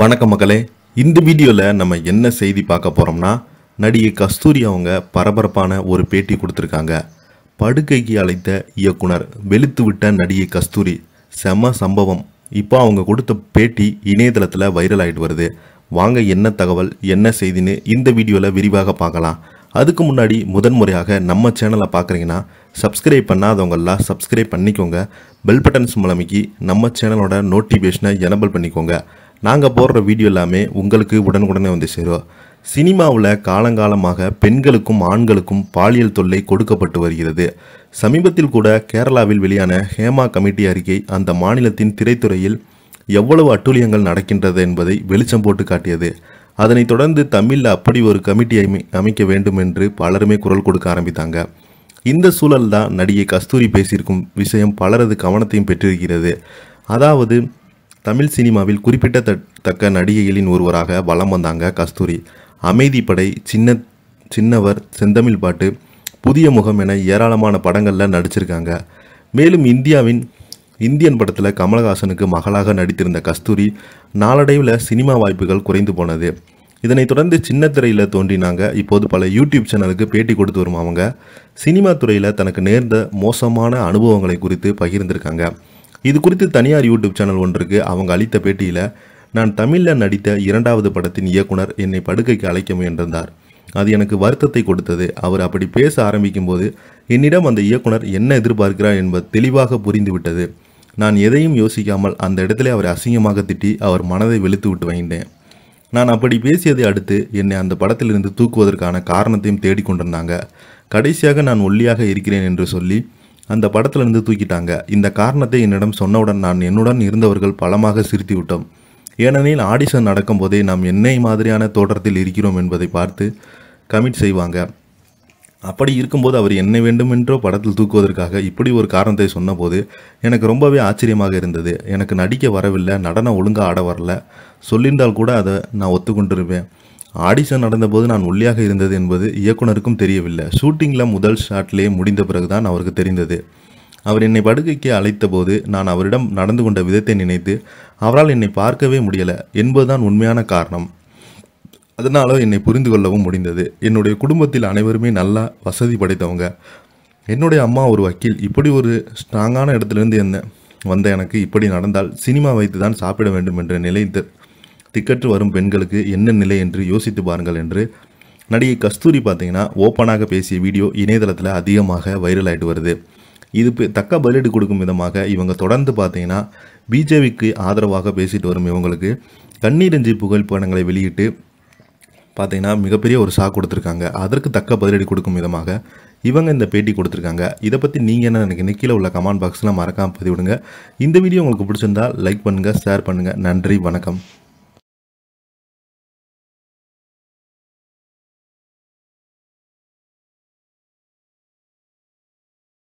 வணக்கம் மக்களே இந்த வீடியோவில் நம்ம என்ன செய்தி பார்க்க போகிறோம்னா நடிகை கஸ்தூரி அவங்க பரபரப்பான ஒரு பேட்டி கொடுத்துருக்காங்க படுக்கைக்கு அழைத்த இயக்குனர் வெளுத்து விட்ட நடிகை கஸ்தூரி செம சம்பவம் இப்போ அவங்க கொடுத்த பேட்டி இணையதளத்தில் வைரல் ஆகிட்டு வருது வாங்க என்ன தகவல் என்ன செய்தின்னு இந்த வீடியோவில் விரிவாக பார்க்கலாம் அதுக்கு முன்னாடி முதன்முறையாக நம்ம சேனலை பார்க்குறீங்கன்னா சப்ஸ்கிரைப் பண்ணாதவங்கெல்லாம் சப்ஸ்கிரைப் பண்ணிக்கோங்க பெல் பட்டன்ஸ் மூலமைக்கு நம்ம சேனலோட நோட்டிஃபிகேஷனை எனபிள் பண்ணிக்கோங்க நாங்கள் போடுற வீடியோ எல்லாமே உங்களுக்கு உடனுக்குடனே வந்து சேரும் சினிமாவில் காலங்காலமாக பெண்களுக்கும் ஆண்களுக்கும் பாலியல் தொல்லை கொடுக்கப்பட்டு வருகிறது சமீபத்தில் கூட கேரளாவில் வெளியான ஹேமா கமிட்டி அறிக்கை அந்த மாநிலத்தின் திரைத்துறையில் எவ்வளவு அட்டூழியங்கள் நடக்கின்றது என்பதை வெளிச்சம் போட்டு காட்டியது அதனைத் தொடர்ந்து தமிழில் அப்படி ஒரு கமிட்டி அமை அமைக்க வேண்டும் என்று பலருமே குரல் கொடுக்க ஆரம்பித்தாங்க இந்த சூழல் தான் நடிகை கஸ்தூரி பேசியிருக்கும் விஷயம் பலரது கவனத்தையும் பெற்றிருக்கிறது அதாவது தமிழ் சினிமாவில் குறிப்பிட்ட தக்க நடிகைகளின் ஒருவராக வலம் வந்தாங்க கஸ்தூரி அமைதிப்படை சின்ன சின்னவர் செந்தமிழ் பாட்டு புதிய முகம் என ஏராளமான படங்களில் நடிச்சிருக்காங்க மேலும் இந்தியாவின் இந்தியன் படத்தில் கமலஹாசனுக்கு மகளாக நடித்திருந்த கஸ்தூரி நாளடைவில் சினிமா வாய்ப்புகள் குறைந்து போனது இதனைத் தொடர்ந்து சின்ன திரையில் தோன்றினாங்க இப்போது பல யூடியூப் சேனலுக்கு பேட்டி கொடுத்து வரும் அவங்க சினிமா துறையில் தனக்கு நேர்ந்த மோசமான அனுபவங்களை குறித்து பகிர்ந்திருக்காங்க இது குறித்து தனியார் யூடியூப் சேனல் ஒன்றுக்கு அவங்க அளித்த பேட்டியில் நான் தமிழில் நடித்த இரண்டாவது படத்தின் இயக்குனர் என்னை படுக்கைக்கு அழைக்க முயன்றிருந்தார் அது எனக்கு வருத்தத்தை கொடுத்தது அவர் அப்படி பேச ஆரம்பிக்கும் போது என்னிடம் அந்த இயக்குனர் என்ன எதிர்பார்க்கிறார் என்பது தெளிவாக புரிந்துவிட்டது நான் எதையும் யோசிக்காமல் அந்த இடத்துல அவரை அசிங்கமாக திட்டி அவர் மனதை வெளுத்து விட்டு வைந்தேன் நான் அப்படி பேசியதை அடுத்து என்னை அந்த படத்திலிருந்து தூக்குவதற்கான காரணத்தையும் தேடிக்கொண்டிருந்தாங்க கடைசியாக நான் ஒல்லியாக இருக்கிறேன் என்று சொல்லி அந்த படத்திலிருந்து தூக்கிட்டாங்க இந்த காரணத்தை என்னிடம் சொன்னவுடன் நான் என்னுடன் இருந்தவர்கள் பலமாக சிரித்து விட்டோம் ஏனெனில் ஆடிஷன் நடக்கும் போதே நாம் என்னை மாதிரியான தோற்றத்தில் இருக்கிறோம் என்பதை பார்த்து கமிட் செய்வாங்க அப்படி இருக்கும்போது அவர் என்ன வேண்டுமென்றோ படத்தில் தூக்குவதற்காக இப்படி ஒரு காரணத்தை சொன்னபோது எனக்கு ரொம்பவே ஆச்சரியமாக இருந்தது எனக்கு நடிக்க வரவில்லை நடனம் ஒழுங்காக ஆட வரல சொல்லியிருந்தால் கூட அதை நான் ஒத்துக்கொண்டிருப்பேன் ஆடிஷன் நடந்தபோது நான் ஒல்லியாக இருந்தது என்பது இயக்குனருக்கும் தெரியவில்லை ஷூட்டிங்கில் முதல் ஷாட்லேயே முடிந்த பிறகுதான் அவருக்கு தெரிந்தது அவர் என்னை படுக்கைக்கு அழைத்தபோது நான் அவரிடம் நடந்து கொண்ட விதத்தை நினைத்து அவரால் என்னை பார்க்கவே முடியலை என்பதுதான் உண்மையான காரணம் அதனால என்னை புரிந்து கொள்ளவும் முடிந்தது என்னுடைய குடும்பத்தில் அனைவருமே நல்லா வசதி படைத்தவங்க என்னுடைய அம்மா ஒரு வக்கீல் இப்படி ஒரு ஸ்ட்ராங்கான இடத்துலேருந்து என்ன வந்த எனக்கு இப்படி நடந்தால் சினிமா வைத்து தான் சாப்பிட வேண்டும் என்ற நிலை திக்கற்று வரும் பெண்களுக்கு என்ன நிலை என்று யோசித்து பாருங்கள் என்று நடிகை கஸ்தூரி பார்த்தீங்கன்னா ஓப்பனாக பேசிய வீடியோ இணையதளத்தில் அதிகமாக வைரல் ஆகிட்டு வருது இது தக்க பதிலடி கொடுக்கும் விதமாக இவங்க தொடர்ந்து பார்த்தீங்கன்னா பிஜேபிக்கு ஆதரவாக பேசிட்டு வரும் இவங்களுக்கு கண்ணீரஞ்சி புகழ் வெளியிட்டு பார்த்தீங்கன்னா மிகப்பெரிய ஒரு ஷாக் கொடுத்துருக்காங்க அதற்கு தக்க பதிலடி கொடுக்கும் விதமாக இவங்க இந்த பேட்டி கொடுத்துருக்காங்க இதை பற்றி நீங்கள் என்ன நினைக்கிறீங்க கீழே உள்ள கமெண்ட் பாக்ஸில் மறக்காமல் பதிவிடுங்க இந்த வீடியோ உங்களுக்கு பிடிச்சிருந்தால் லைக் பண்ணுங்கள் ஷேர் பண்ணுங்கள் நன்றி வணக்கம்